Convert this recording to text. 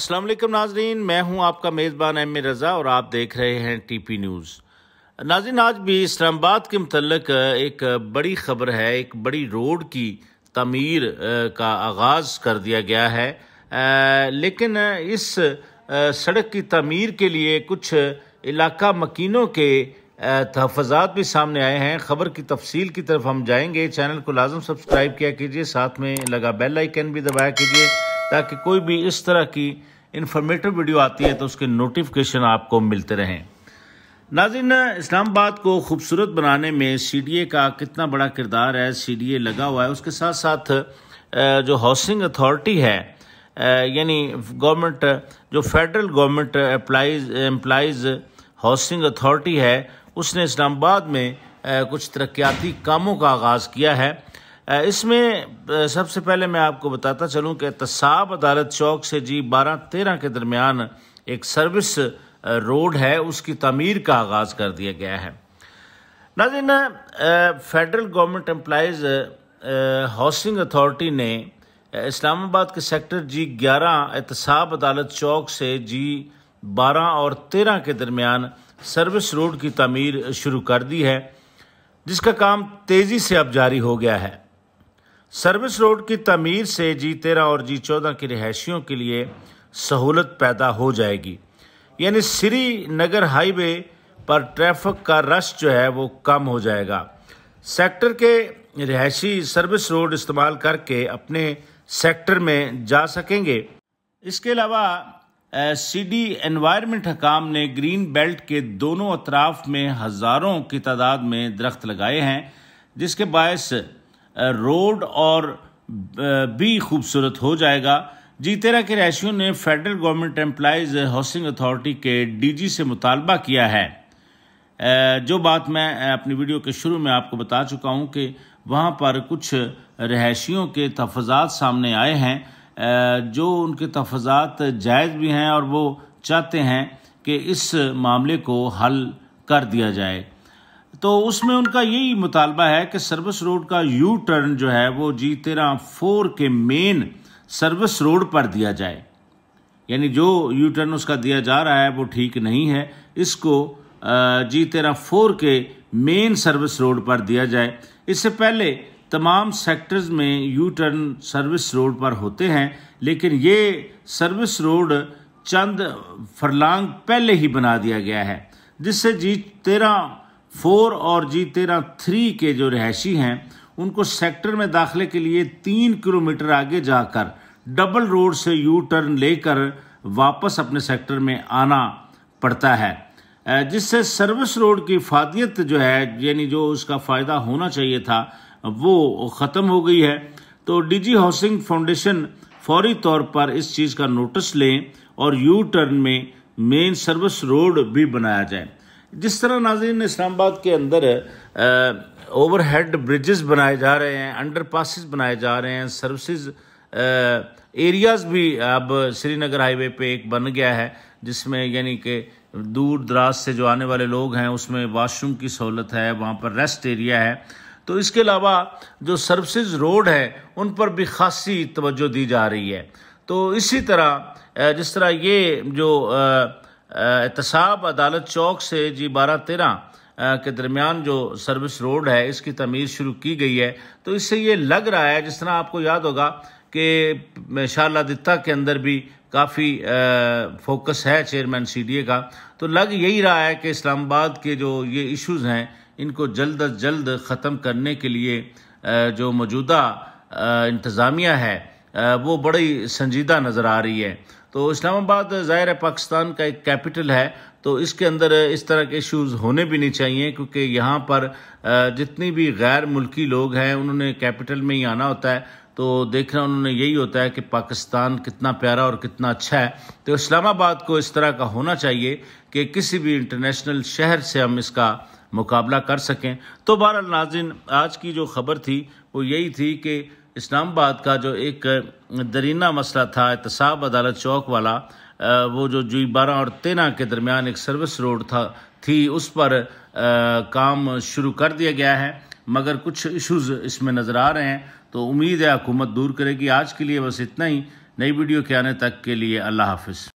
अस्सलाम वालेकुम नाजरीन मैं हूं आपका मेज़बान एम रज़ा और आप देख रहे हैं टीपी न्यूज़ नाजरीन आज भी इस्लामाबाद के मतलब एक बड़ी खबर है एक बड़ी रोड की तमीर का आगाज़ कर दिया गया है लेकिन इस सड़क की तमीर के लिए कुछ इलाका मकीनों के तहफात भी सामने आए हैं खबर की तफसील की तरफ हम जाएंगे चैनल को लाजम सब्सक्राइब किया कीजिए साथ में लगा बेल आइकन भी दबाया कीजिए ताकि कोई भी इस तरह की इन्फॉर्मेटिव वीडियो आती है तो उसके नोटिफिकेशन आपको मिलते रहें नाजिन इस्लामाबाद को खूबसूरत बनाने में सी का कितना बड़ा किरदार है सी लगा हुआ है उसके साथ साथ जो हाउसिंग अथॉरिटी है यानी गवर्नमेंट जो federal government employees employees housing authority है उसने इस्लामाबाद में कुछ तरक्याती कामों का आगाज़ किया है इसमें सबसे पहले मैं आपको बताता चलूं कि तसाब अदालत चौक से जी बारह तेरह के दरमियान एक सर्विस रोड है उसकी तमीर का आगाज़ कर दिया गया है नाजिन federal government employees housing authority ने इस्लामाबाद के सेक्टर जी ग्यारह एहतसाब अदालत चौक से जी बारह और तेरह के दरमियान सर्विस रोड की तमीर शुरू कर दी है जिसका काम तेज़ी से अब जारी हो गया है सर्विस रोड की तमीर से जी तेरह और जी चौदह के रिहायशियों के लिए सहूलत पैदा हो जाएगी यानी श्रीनगर हाईवे पर ट्रैफिक का रश जो है वो कम हो जाएगा सेक्टर के रिहायशी सर्विस रोड इस्तेमाल करके अपने सेक्टर में जा सकेंगे इसके अलावा सी डी एनवायरमेंट हकाम ने ग्रीन बेल्ट के दोनों अतराफ में हज़ारों की तादाद में दरख्त लगाए हैं जिसके बायस रोड और भी खूबसूरत हो जाएगा जी तेरह के रैशियों ने federal government employees housing authority के डीजी से मुतालबा किया है जो बात मैं अपनी वीडियो के शुरू में आपको बता चुका हूँ कि वहाँ पर कुछ रहायशियों के तहफात सामने आए हैं जो उनके तहफात जायज़ भी हैं और वो चाहते हैं कि इस मामले को हल कर दिया जाए तो उसमें उनका यही मुतालबा है कि सर्विस रोड का यू टर्न जो है वो जी तेरह फोर के मेन सर्विस रोड पर दिया जाए यानी जो यू टर्न उसका दिया जा रहा है वो ठीक नहीं है इसको जी तेरह फोर के मेन सर्विस रोड पर दिया जाए इससे पहले तमाम सेक्टर्स में यू टर्न सर्विस रोड पर होते हैं लेकिन ये सर्विस रोड चंद फरलांग पहले ही बना दिया गया है जिससे जी तेरह फोर और जी तेरह थ्री के जो रहायशी हैं उनको सेक्टर में दाखिले के लिए तीन किलोमीटर आगे जाकर डबल रोड से यू टर्न लेकर वापस अपने सेक्टर में आना पड़ता है जिससे सर्विस रोड की फादियत जो है यानी जो उसका फ़ायदा होना चाहिए था वो ख़त्म हो गई है तो डीजी हाउसिंग फाउंडेशन फौरी तौर पर इस चीज़ का नोटिस लें और यू टर्न में मेन सर्विस रोड भी बनाया जाए जिस तरह नाजरीन इस्लामाबाद के अंदर ओवर हेड ब्रिजेस बनाए जा रहे हैं अंडर पासिस बनाए जा रहे हैं सर्विसज एरियाज़ भी अब श्रीनगर हाईवे पे एक बन गया है जिसमें यानी कि दूर दराज से जो आने वाले लोग हैं उसमें वाशरूम की सहूलत है वहाँ पर रेस्ट एरिया है तो इसके अलावा जो सर्विसेज रोड है उन पर भी खासी तवज्जो दी जा रही है तो इसी तरह जिस तरह ये जो आ, एहतसाब अदालत चौक से जी बारह तेरह के दरमियान जो सर्विस रोड है इसकी तमीर शुरू की गई है तो इससे ये लग रहा है जिस तरह आपको याद होगा कि शाह दित्ता के अंदर भी काफ़ी फोकस है चेयरमैन सीडीए का तो लग यही रहा है कि इस्लामाबाद के जो ये इश्यूज हैं इनको जल्द अज जल्द ख़त्म करने के लिए जो मौजूदा इंतज़ामिया है वो बड़ी संजीदा नज़र आ रही है तो इस्लामाबाद ज़ाहिर है पाकिस्तान का एक कैपिटल है तो इसके अंदर इस तरह के इश्यूज़ होने भी नहीं चाहिए क्योंकि यहाँ पर जितनी भी गैर मुल्की लोग हैं उन्होंने कैपिटल में ही आना होता है तो देखना उन्होंने यही होता है कि पाकिस्तान कितना प्यारा और कितना अच्छा है तो इस्लामाबाद को इस तरह का होना चाहिए कि किसी भी इंटरनेशनल शहर से हम इसका मुकाबला कर सकें तो बहर नाजिन आज की जो खबर थी वो यही थी कि इस्लामाबाद का जो एक दरीना मसला था एहतसाब अदालत चौक वाला वो जो जुई बारह और तेरह के दरमियान एक सर्विस रोड था थी उस पर आ, काम शुरू कर दिया गया है मगर कुछ इश्यूज इसमें नज़र आ रहे हैं तो उम्मीद है हुकूमत दूर करेगी आज के लिए बस इतना ही नई वीडियो के आने तक के लिए अल्लाह हाफिज़